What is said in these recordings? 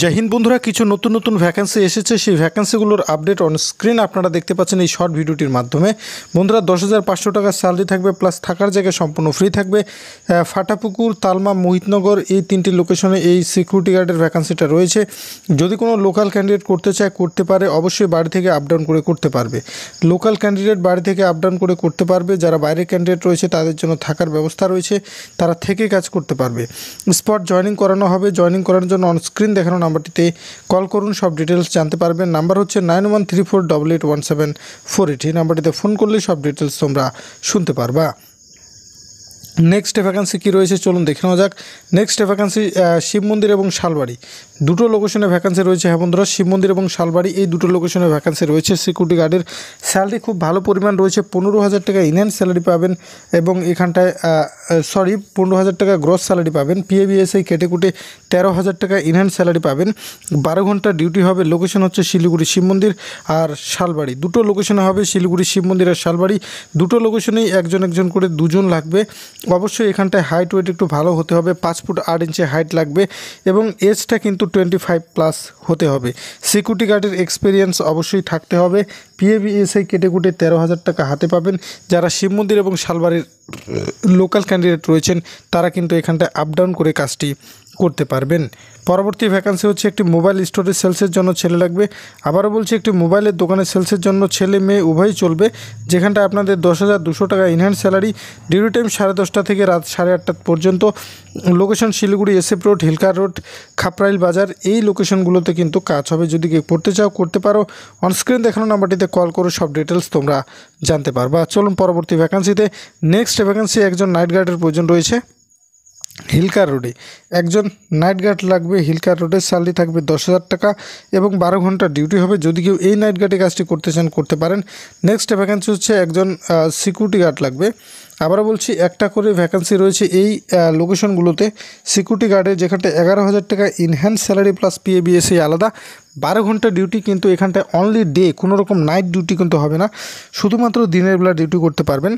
জাহিন হিন্দ বন্ধুরা কিছু নতুন নতুন ভ্যাকেন্সি এসেছে সেই ভ্যাকেন্সিগুলোর আপডেট অন স্ক্রিন আপনারা দেখতে পাচ্ছেন এই শর্ট ভিডিওটির মাধ্যমে বন্ধুরা দশ হাজার পাঁচশো টাকার স্যালারি থাকবে প্লাস থাকার জায়গায় সম্পূর্ণ ফ্রি থাকবে ফাটাপুকুর তালমা মোহিতনগর এই তিনটি লোকেশনে এই সিকিউরিটি গার্ডের ভ্যাকেন্সিটা রয়েছে যদি কোনো লোকাল ক্যান্ডিডেট করতে চায় করতে পারে অবশ্যই বাড়ি থেকে আপডাউন করে করতে পারবে লোকাল ক্যান্ডিডেট বাড়ি থেকে আপডাউন করে করতে পারবে যারা বাইরের ক্যান্ডিডেট রয়েছে তাদের জন্য থাকার ব্যবস্থা রয়েছে তারা থেকে কাজ করতে পারবে স্পট জয়নিং করানো হবে জয়নিং করানোর জন্য অন স্ক্রিন দেখানো দেখানো নাম্বারটিতে কল করুন সব ডিটেলস জানতে পারবেন নাম্বার হচ্ছে nine one three four double eight one seven four eight এই নাম্বারটিতে ফোন করলে সব ডিটেলস তোমরা শুনতে পারবা নেক্সট ভ্যাকান্সি কী রয়েছে চলুন দেখে নেওয়া যাক নেক্সট ভ্যাকান্সি শিব মন্দির এবং শালবাড়ি দুটো লোকেশনে ভ্যাকান্সি রয়েছে হ্যাঁ বন্ধুরা শিব মন্দির এবং শালবাড়ি এই দুটো লোকেশনে ভ্যাকান্সি রয়েছে সিকিউরিটি গার্ডের স্যালারি খুব ভালো পরিমাণ রয়েছে পনেরো হাজার টাকা ইনহ্যান্স স্যালারি পাবেন এবং এখানটায় সরি পনেরো হাজার টাকা গ্রস স্যালারি পাবেন পিএবিএসআই কেটে কুটে তেরো হাজার টাকা ইনহ্যান্স স্যালারি পাবেন বারো ঘন্টা ডিউটি হবে লোকেশন হচ্ছে শিলিগুড়ি শিব মন্দির আর শালবাড়ি দুটো লোকেশনে হবে শিলিগুড়ি শিব মন্দির আর শালবাড়ি দুটো লোকেশনেই একজন একজন করে দুজন লাগবে অবশ্যই এখানটায় হাইট ওয়েট একটু ভালো হতে হবে পাঁচ ফুট আট ইঞ্চি হাইট লাগবে এবং এজটা কিন্তু টোয়েন্টি ফাইভ প্লাস হতে হবে সিকিউরিটি গার্ডের এক্সপিরিয়েন্স অবশ্যই থাকতে হবে পিএবিএসআই কেটে কুটে তেরো হাজার টাকা হাতে পাবেন যারা শিব মন্দির এবং শালবাড়ির লোকাল ক্যান্ডিডেট রয়েছেন তারা কিন্তু এখানটায় আপ ডাউন করে কাজটি করতে পারবেন পরবর্তী ভ্যাকান্সি হচ্ছে একটি মোবাইল স্টোরের সেলসের জন্য ছেলে লাগবে আবারও বলছি একটি মোবাইলের দোকানের সেলসের জন্য ছেলে মেয়ে উভয়ই চলবে যেখানটা আপনাদের দশ হাজার দুশো টাকা ইনহ্যান্ড স্যালারি ডিউটি টাইম সাড়ে দশটা থেকে রাত সাড়ে আটটা পর্যন্ত location Siliguri SF road hill cart road Khaprail বাজার এই লোকেশনগুলোতে কিন্তু কাজ হবে যদি কেউ করতে চাও করতে পারো অনস্ক্রিন দেখানো নাম্বারটিতে কল করো সব ডিটেলস তোমরা জানতে পারবা চলুন পরবর্তী ভ্যাকান্সিতে নেক্সট ভ্যাকান্সি একজন নাইট গার্ডের প্রয়োজন রয়েছে হিলকা রোডে একজন নাইট গার্ড লাগবে হিলকা রোডের স্যালারি থাকবে দশ হাজার টাকা এবং বারো ঘন্টা ডিউটি হবে যদি কেউ এই নাইট গার্ডে কাজটি করতে চান করতে পারেন নেক্সট ভ্যাকেন্সি হচ্ছে একজন সিকিউরিটি গার্ড লাগবে আবারও বলছি একটা করে ভ্যাকেন্সি রয়েছে এই লোকেশনগুলোতে সিকিউরিটি গার্ডে যেখানটা এগারো হাজার টাকা ইনহ্যান্স স্যালারি প্লাস পিএবিএসএ আলাদা বারো ঘন্টা ডিউটি কিন্তু এখানটায় অনলি ডে কোনো রকম নাইট ডিউটি কিন্তু হবে না শুধুমাত্র দিনের বেলা ডিউটি করতে পারবেন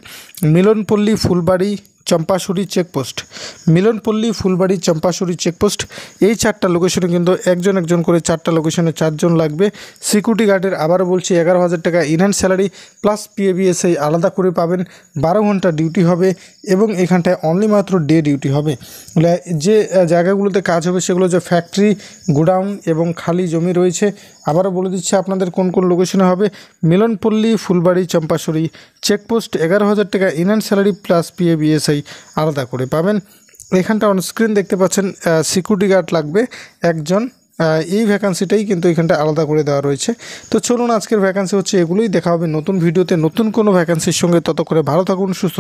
মিলনপল্লী ফুলবাড়ি চম্পাশুরি চেকপোস্ট মিলনপল্লী ফুলবাড়ি চম্পাশুরি চেকপোস্ট এই চারটা লোকেশনে কিন্তু একজন একজন করে চারটা লোকেশনে চারজন লাগবে সিকিউরিটি গার্ডের আবারও বলছি এগারো হাজার টাকা ইনহ্যান্ড স্যালারি প্লাস পিএবিএসআই আলাদা করে পাবেন বারো ঘন্টা ডিউটি হবে এবং এখানটায় অনলি মাত্র ডে ডিউটি হবে যে জায়গাগুলোতে কাজ হবে সেগুলো যে ফ্যাক্টরি গোডাউন এবং খালি জমি রয়েছে আবারও বলে দিচ্ছি আপনাদের কোন কোন লোকেশনে হবে মিলনপল্লী ফুলবাড়ি চম্পাশরি চেকপোস্ট এগারো হাজার টাকা in hand salary plus PA BSI আলাদা করে পাবেন এখানটা অনস্ক্রিন দেখতে পাচ্ছেন সিকিউরিটি গার্ড লাগবে একজন এই ভ্যাকান্সিটাই কিন্তু এখানটা আলাদা করে দেওয়া রয়েছে তো চলুন আজকের ভ্যাকান্সি হচ্ছে এগুলোই দেখা হবে নতুন ভিডিওতে নতুন কোনো ভ্যাকান্সির সঙ্গে তত করে ভালো থাকুন সুস্থ